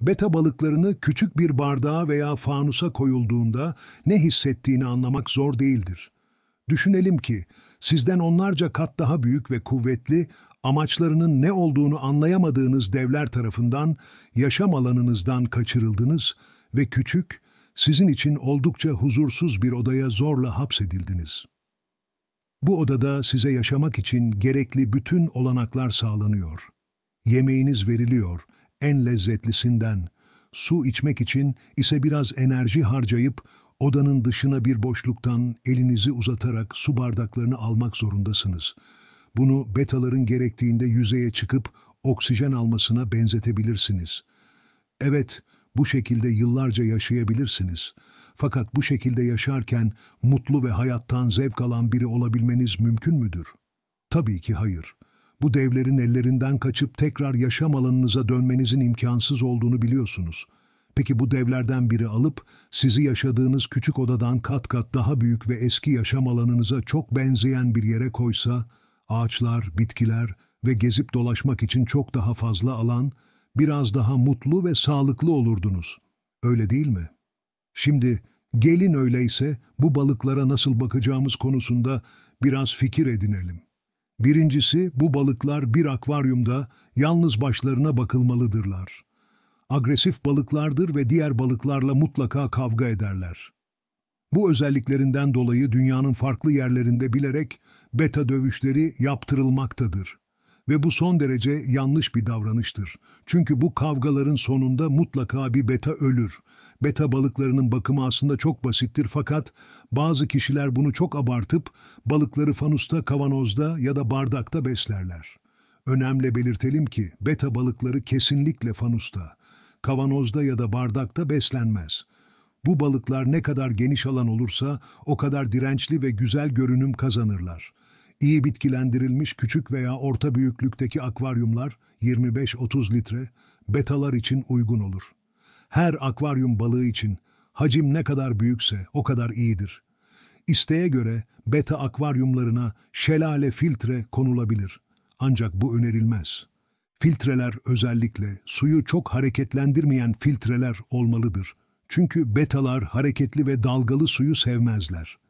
beta balıklarını küçük bir bardağa veya fanusa koyulduğunda ne hissettiğini anlamak zor değildir. Düşünelim ki sizden onlarca kat daha büyük ve kuvvetli, amaçlarının ne olduğunu anlayamadığınız devler tarafından yaşam alanınızdan kaçırıldınız ve küçük, sizin için oldukça huzursuz bir odaya zorla hapsedildiniz. Bu odada size yaşamak için gerekli bütün olanaklar sağlanıyor. Yemeğiniz veriliyor, en lezzetlisinden, su içmek için ise biraz enerji harcayıp odanın dışına bir boşluktan elinizi uzatarak su bardaklarını almak zorundasınız. Bunu betaların gerektiğinde yüzeye çıkıp oksijen almasına benzetebilirsiniz. Evet, bu şekilde yıllarca yaşayabilirsiniz. Fakat bu şekilde yaşarken mutlu ve hayattan zevk alan biri olabilmeniz mümkün müdür? Tabii ki hayır. Bu devlerin ellerinden kaçıp tekrar yaşam alanınıza dönmenizin imkansız olduğunu biliyorsunuz. Peki bu devlerden biri alıp sizi yaşadığınız küçük odadan kat kat daha büyük ve eski yaşam alanınıza çok benzeyen bir yere koysa, ağaçlar, bitkiler ve gezip dolaşmak için çok daha fazla alan, biraz daha mutlu ve sağlıklı olurdunuz. Öyle değil mi? Şimdi gelin öyleyse bu balıklara nasıl bakacağımız konusunda biraz fikir edinelim. Birincisi bu balıklar bir akvaryumda yalnız başlarına bakılmalıdırlar. Agresif balıklardır ve diğer balıklarla mutlaka kavga ederler. Bu özelliklerinden dolayı dünyanın farklı yerlerinde bilerek beta dövüşleri yaptırılmaktadır. Ve bu son derece yanlış bir davranıştır. Çünkü bu kavgaların sonunda mutlaka bir beta ölür. Beta balıklarının bakımı aslında çok basittir fakat bazı kişiler bunu çok abartıp balıkları fanusta, kavanozda ya da bardakta beslerler. Önemli belirtelim ki beta balıkları kesinlikle fanusta, kavanozda ya da bardakta beslenmez. Bu balıklar ne kadar geniş alan olursa o kadar dirençli ve güzel görünüm kazanırlar. İyi bitkilendirilmiş küçük veya orta büyüklükteki akvaryumlar 25-30 litre betalar için uygun olur. Her akvaryum balığı için hacim ne kadar büyükse o kadar iyidir. İsteğe göre beta akvaryumlarına şelale filtre konulabilir. Ancak bu önerilmez. Filtreler özellikle suyu çok hareketlendirmeyen filtreler olmalıdır. Çünkü betalar hareketli ve dalgalı suyu sevmezler.